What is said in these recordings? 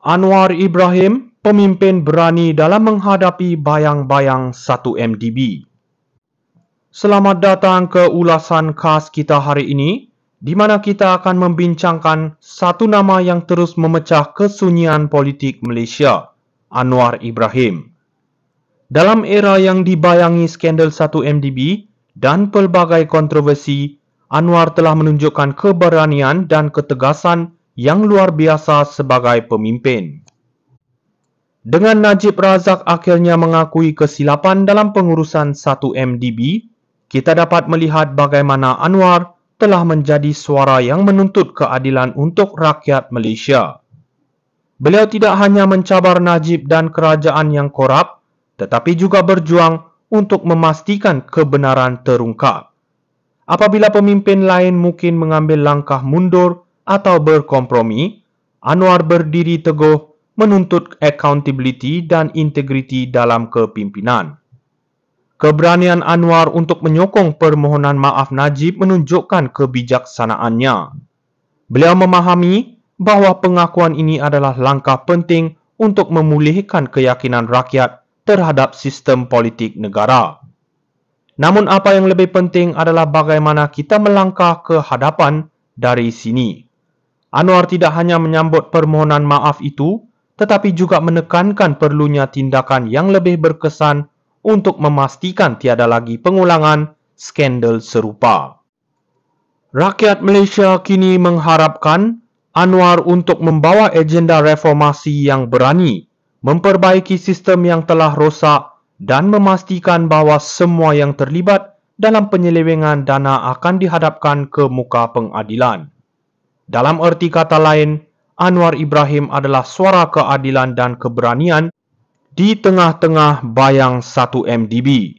Anwar Ibrahim, pemimpin berani dalam menghadapi bayang-bayang 1MDB. Selamat datang ke ulasan khas kita hari ini, di mana kita akan membincangkan satu nama yang terus memecah kesunyian politik Malaysia, Anwar Ibrahim. Dalam era yang dibayangi skandal 1MDB dan pelbagai kontroversi, Anwar telah menunjukkan keberanian dan ketegasan yang luar biasa sebagai pemimpin. Dengan Najib Razak akhirnya mengakui kesilapan dalam pengurusan 1MDB, kita dapat melihat bagaimana Anwar telah menjadi suara yang menuntut keadilan untuk rakyat Malaysia. Beliau tidak hanya mencabar Najib dan kerajaan yang korup, tetapi juga berjuang untuk memastikan kebenaran terungkap. Apabila pemimpin lain mungkin mengambil langkah mundur atau berkompromi, Anwar berdiri teguh menuntut accountability dan integriti dalam kepimpinan. Keberanian Anwar untuk menyokong permohonan maaf Najib menunjukkan kebijaksanaannya. Beliau memahami bahawa pengakuan ini adalah langkah penting untuk memulihkan keyakinan rakyat terhadap sistem politik negara. Namun apa yang lebih penting adalah bagaimana kita melangkah ke hadapan dari sini. Anwar tidak hanya menyambut permohonan maaf itu, tetapi juga menekankan perlunya tindakan yang lebih berkesan untuk memastikan tiada lagi pengulangan skandal serupa. Rakyat Malaysia kini mengharapkan Anwar untuk membawa agenda reformasi yang berani, memperbaiki sistem yang telah rosak dan memastikan bahawa semua yang terlibat dalam penyelewengan dana akan dihadapkan ke muka pengadilan. Dalam erti kata lain, Anwar Ibrahim adalah suara keadilan dan keberanian di tengah-tengah bayang 1MDB.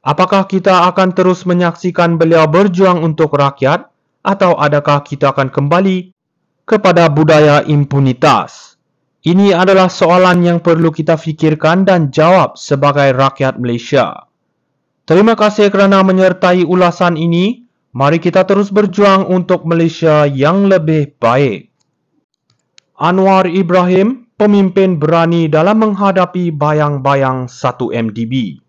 Apakah kita akan terus menyaksikan beliau berjuang untuk rakyat atau adakah kita akan kembali kepada budaya impunitas? Ini adalah soalan yang perlu kita fikirkan dan jawab sebagai rakyat Malaysia. Terima kasih kerana menyertai ulasan ini. Mari kita terus berjuang untuk Malaysia yang lebih baik. Anwar Ibrahim, pemimpin berani dalam menghadapi bayang-bayang 1MDB.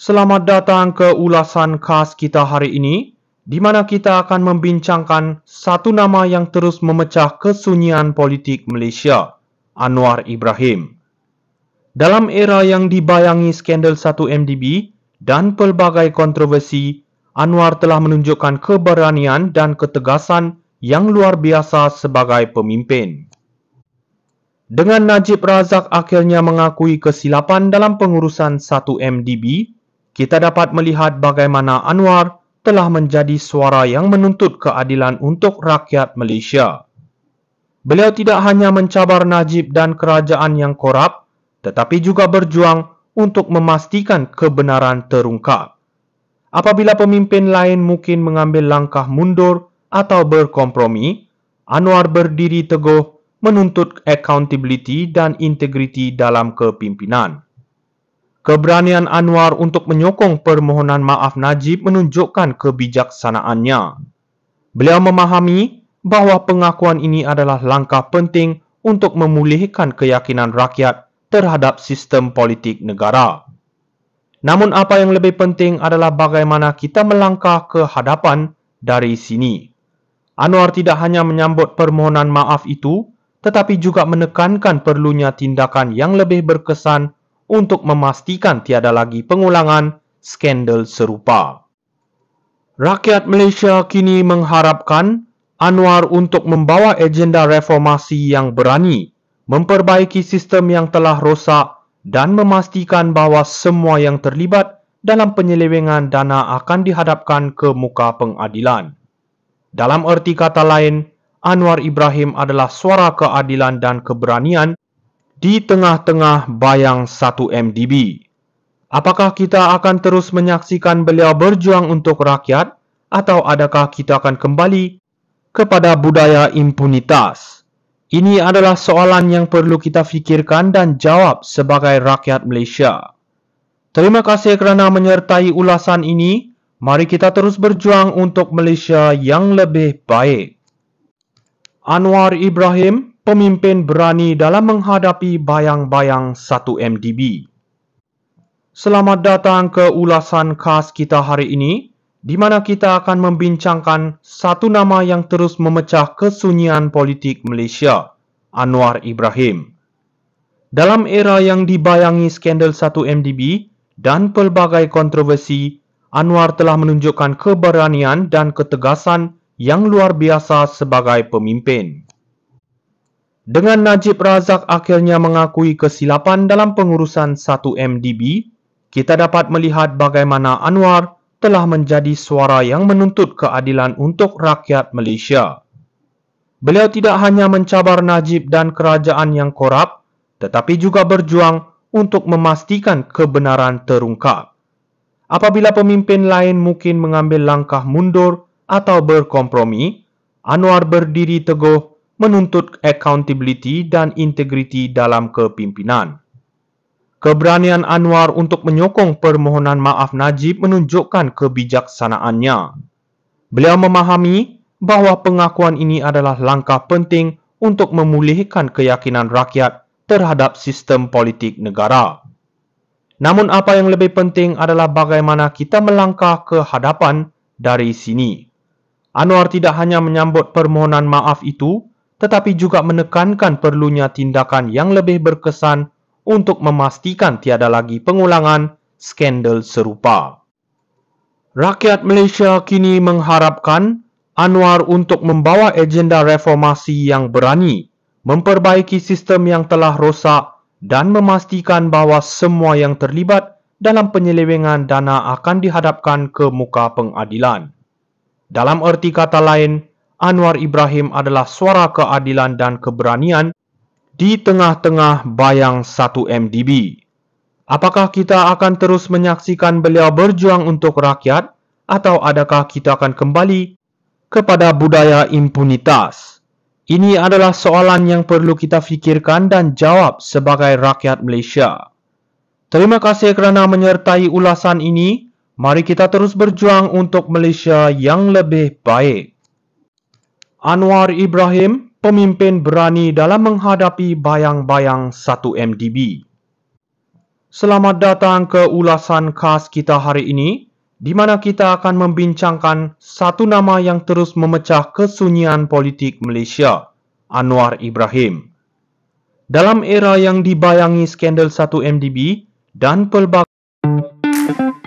Selamat datang ke ulasan khas kita hari ini, di mana kita akan membincangkan satu nama yang terus memecah kesunyian politik Malaysia, Anwar Ibrahim. Dalam era yang dibayangi skandal 1MDB dan pelbagai kontroversi, Anwar telah menunjukkan keberanian dan ketegasan yang luar biasa sebagai pemimpin. Dengan Najib Razak akhirnya mengakui kesilapan dalam pengurusan 1MDB, kita dapat melihat bagaimana Anwar telah menjadi suara yang menuntut keadilan untuk rakyat Malaysia. Beliau tidak hanya mencabar Najib dan kerajaan yang korup, tetapi juga berjuang untuk memastikan kebenaran terungkap. Apabila pemimpin lain mungkin mengambil langkah mundur atau berkompromi, Anwar berdiri teguh menuntut accountability dan integriti dalam kepimpinan. Keberanian Anwar untuk menyokong permohonan maaf Najib menunjukkan kebijaksanaannya. Beliau memahami bahawa pengakuan ini adalah langkah penting untuk memulihkan keyakinan rakyat terhadap sistem politik negara. Namun apa yang lebih penting adalah bagaimana kita melangkah ke hadapan dari sini. Anwar tidak hanya menyambut permohonan maaf itu, tetapi juga menekankan perlunya tindakan yang lebih berkesan untuk memastikan tiada lagi pengulangan skandal serupa. Rakyat Malaysia kini mengharapkan Anwar untuk membawa agenda reformasi yang berani, memperbaiki sistem yang telah rosak dan memastikan bahawa semua yang terlibat dalam penyelewengan dana akan dihadapkan ke muka pengadilan. Dalam erti kata lain, Anwar Ibrahim adalah suara keadilan dan keberanian di tengah-tengah bayang 1MDB. Apakah kita akan terus menyaksikan beliau berjuang untuk rakyat atau adakah kita akan kembali kepada budaya impunitas? Ini adalah soalan yang perlu kita fikirkan dan jawab sebagai rakyat Malaysia. Terima kasih kerana menyertai ulasan ini. Mari kita terus berjuang untuk Malaysia yang lebih baik. Anwar Ibrahim, pemimpin berani dalam menghadapi bayang-bayang 1MDB. Selamat datang ke ulasan khas kita hari ini di mana kita akan membincangkan satu nama yang terus memecah kesunyian politik Malaysia, Anwar Ibrahim. Dalam era yang dibayangi skandal 1MDB dan pelbagai kontroversi, Anwar telah menunjukkan keberanian dan ketegasan yang luar biasa sebagai pemimpin. Dengan Najib Razak akhirnya mengakui kesilapan dalam pengurusan 1MDB, kita dapat melihat bagaimana Anwar telah menjadi suara yang menuntut keadilan untuk rakyat Malaysia. Beliau tidak hanya mencabar Najib dan kerajaan yang korup, tetapi juga berjuang untuk memastikan kebenaran terungkap. Apabila pemimpin lain mungkin mengambil langkah mundur atau berkompromi, Anwar berdiri teguh menuntut accountability dan integriti dalam kepimpinan. Keberanian Anwar untuk menyokong permohonan maaf Najib menunjukkan kebijaksanaannya. Beliau memahami bahawa pengakuan ini adalah langkah penting untuk memulihkan keyakinan rakyat terhadap sistem politik negara. Namun apa yang lebih penting adalah bagaimana kita melangkah ke hadapan dari sini. Anwar tidak hanya menyambut permohonan maaf itu, tetapi juga menekankan perlunya tindakan yang lebih berkesan untuk memastikan tiada lagi pengulangan skandal serupa. Rakyat Malaysia kini mengharapkan Anwar untuk membawa agenda reformasi yang berani, memperbaiki sistem yang telah rosak dan memastikan bahawa semua yang terlibat dalam penyelewengan dana akan dihadapkan ke muka pengadilan. Dalam erti kata lain, Anwar Ibrahim adalah suara keadilan dan keberanian di tengah-tengah bayang 1MDB. Apakah kita akan terus menyaksikan beliau berjuang untuk rakyat atau adakah kita akan kembali kepada budaya impunitas? Ini adalah soalan yang perlu kita fikirkan dan jawab sebagai rakyat Malaysia. Terima kasih kerana menyertai ulasan ini. Mari kita terus berjuang untuk Malaysia yang lebih baik. Anwar Ibrahim pemimpin berani dalam menghadapi bayang-bayang 1MDB. Selamat datang ke ulasan khas kita hari ini, di mana kita akan membincangkan satu nama yang terus memecah kesunyian politik Malaysia, Anwar Ibrahim. Dalam era yang dibayangi skandal 1MDB dan pelbagai...